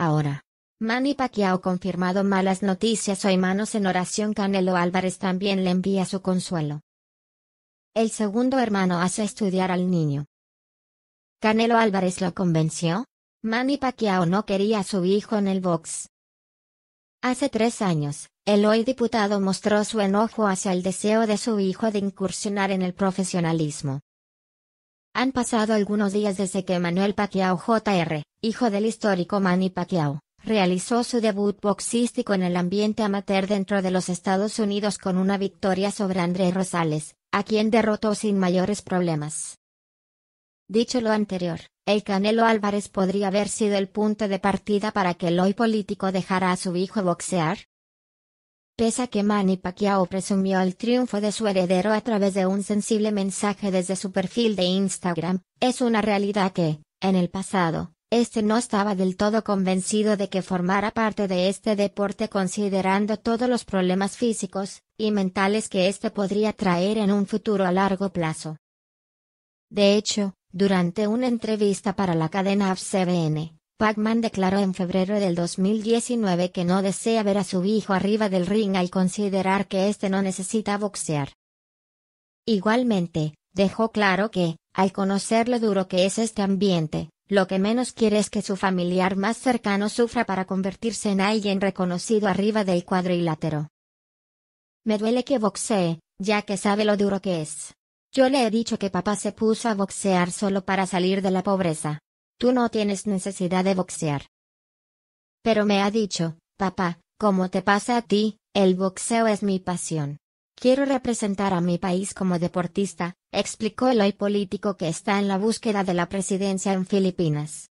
Ahora. Manny Pacquiao confirmado malas noticias hoy manos en oración Canelo Álvarez también le envía su consuelo. El segundo hermano hace estudiar al niño. Canelo Álvarez lo convenció. Manny Pacquiao no quería a su hijo en el box. Hace tres años, el hoy diputado mostró su enojo hacia el deseo de su hijo de incursionar en el profesionalismo. Han pasado algunos días desde que Manuel Pacquiao Jr., hijo del histórico Manny Pacquiao, realizó su debut boxístico en el ambiente amateur dentro de los Estados Unidos con una victoria sobre André Rosales, a quien derrotó sin mayores problemas. Dicho lo anterior, el Canelo Álvarez podría haber sido el punto de partida para que el hoy político dejara a su hijo boxear, Pese a que Manny Pacquiao presumió el triunfo de su heredero a través de un sensible mensaje desde su perfil de Instagram, es una realidad que, en el pasado, este no estaba del todo convencido de que formara parte de este deporte considerando todos los problemas físicos y mentales que este podría traer en un futuro a largo plazo. De hecho, durante una entrevista para la cadena CBN. Pac-Man declaró en febrero del 2019 que no desea ver a su hijo arriba del ring al considerar que este no necesita boxear. Igualmente, dejó claro que, al conocer lo duro que es este ambiente, lo que menos quiere es que su familiar más cercano sufra para convertirse en alguien reconocido arriba del cuadrilátero. Me duele que boxee, ya que sabe lo duro que es. Yo le he dicho que papá se puso a boxear solo para salir de la pobreza tú no tienes necesidad de boxear. Pero me ha dicho, papá, como te pasa a ti, el boxeo es mi pasión. Quiero representar a mi país como deportista, explicó el hoy político que está en la búsqueda de la presidencia en Filipinas.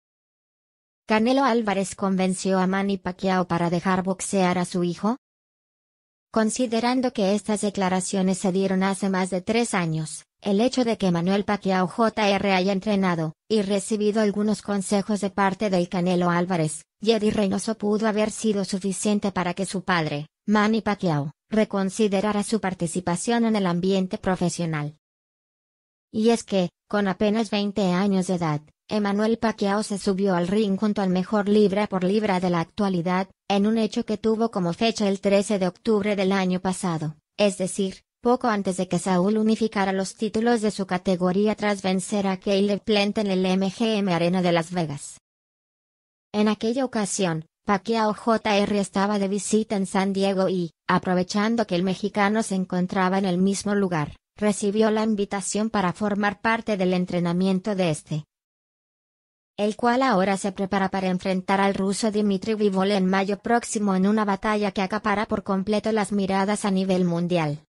Canelo Álvarez convenció a Manny Pacquiao para dejar boxear a su hijo. Considerando que estas declaraciones se dieron hace más de tres años, el hecho de que Manuel Pacquiao Jr. haya entrenado y recibido algunos consejos de parte del Canelo Álvarez, Jedi Reynoso pudo haber sido suficiente para que su padre, Manny Pacquiao, reconsiderara su participación en el ambiente profesional. Y es que, con apenas 20 años de edad, Emmanuel Pacquiao se subió al ring junto al mejor libra por libra de la actualidad, en un hecho que tuvo como fecha el 13 de octubre del año pasado, es decir, poco antes de que Saúl unificara los títulos de su categoría tras vencer a Caleb Plant en el MGM Arena de Las Vegas. En aquella ocasión, Paquiao Jr. estaba de visita en San Diego y, aprovechando que el mexicano se encontraba en el mismo lugar, recibió la invitación para formar parte del entrenamiento de este. El cual ahora se prepara para enfrentar al ruso Dimitri Vivol en mayo próximo en una batalla que acapara por completo las miradas a nivel mundial.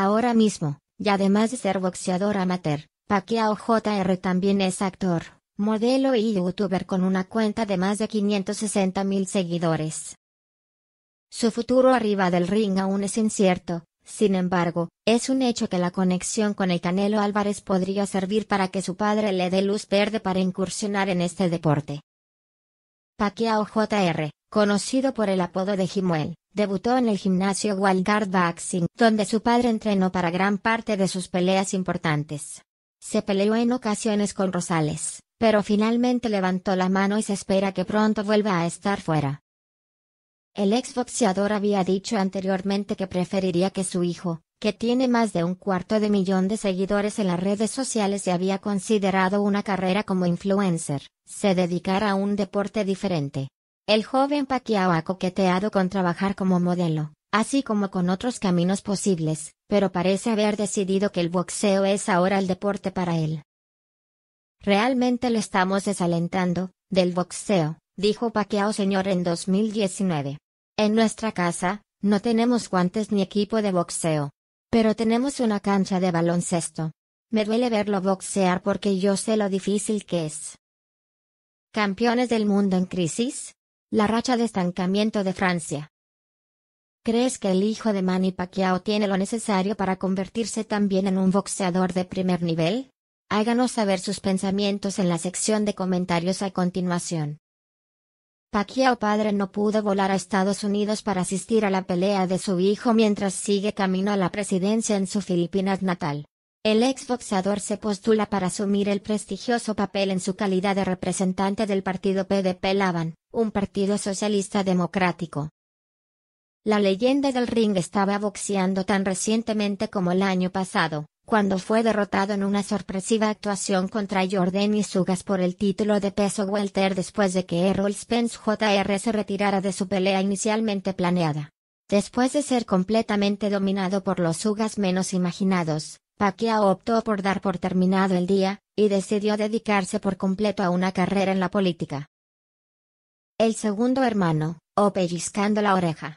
Ahora mismo, y además de ser boxeador amateur, Pacquiao Jr. también es actor, modelo y youtuber con una cuenta de más de 560 seguidores. Su futuro arriba del ring aún es incierto, sin embargo, es un hecho que la conexión con el Canelo Álvarez podría servir para que su padre le dé luz verde para incursionar en este deporte. Pacquiao Jr., conocido por el apodo de Jimuel, Debutó en el gimnasio Wildcard Boxing, donde su padre entrenó para gran parte de sus peleas importantes. Se peleó en ocasiones con Rosales, pero finalmente levantó la mano y se espera que pronto vuelva a estar fuera. El exboxeador había dicho anteriormente que preferiría que su hijo, que tiene más de un cuarto de millón de seguidores en las redes sociales y había considerado una carrera como influencer, se dedicara a un deporte diferente. El joven Pacquiao ha coqueteado con trabajar como modelo, así como con otros caminos posibles, pero parece haber decidido que el boxeo es ahora el deporte para él. Realmente lo estamos desalentando, del boxeo, dijo Pacquiao Señor en 2019. En nuestra casa, no tenemos guantes ni equipo de boxeo. Pero tenemos una cancha de baloncesto. Me duele verlo boxear porque yo sé lo difícil que es. Campeones del mundo en crisis, la racha de estancamiento de Francia. ¿Crees que el hijo de Manny Pacquiao tiene lo necesario para convertirse también en un boxeador de primer nivel? Háganos saber sus pensamientos en la sección de comentarios a continuación. Pacquiao padre no pudo volar a Estados Unidos para asistir a la pelea de su hijo mientras sigue camino a la presidencia en su Filipinas natal. El exboxeador se postula para asumir el prestigioso papel en su calidad de representante del partido PDP Laban, un partido socialista democrático. La leyenda del ring estaba boxeando tan recientemente como el año pasado, cuando fue derrotado en una sorpresiva actuación contra Jordan y Sugas por el título de peso welter después de que Errol Spence Jr. se retirara de su pelea inicialmente planeada. Después de ser completamente dominado por los Sugas menos imaginados, Pacquiao optó por dar por terminado el día, y decidió dedicarse por completo a una carrera en la política. El segundo hermano, o pellizcando la oreja.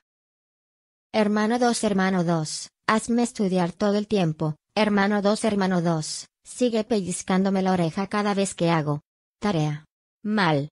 Hermano 2, hermano 2, hazme estudiar todo el tiempo, hermano 2, hermano 2, sigue pellizcándome la oreja cada vez que hago. Tarea. Mal.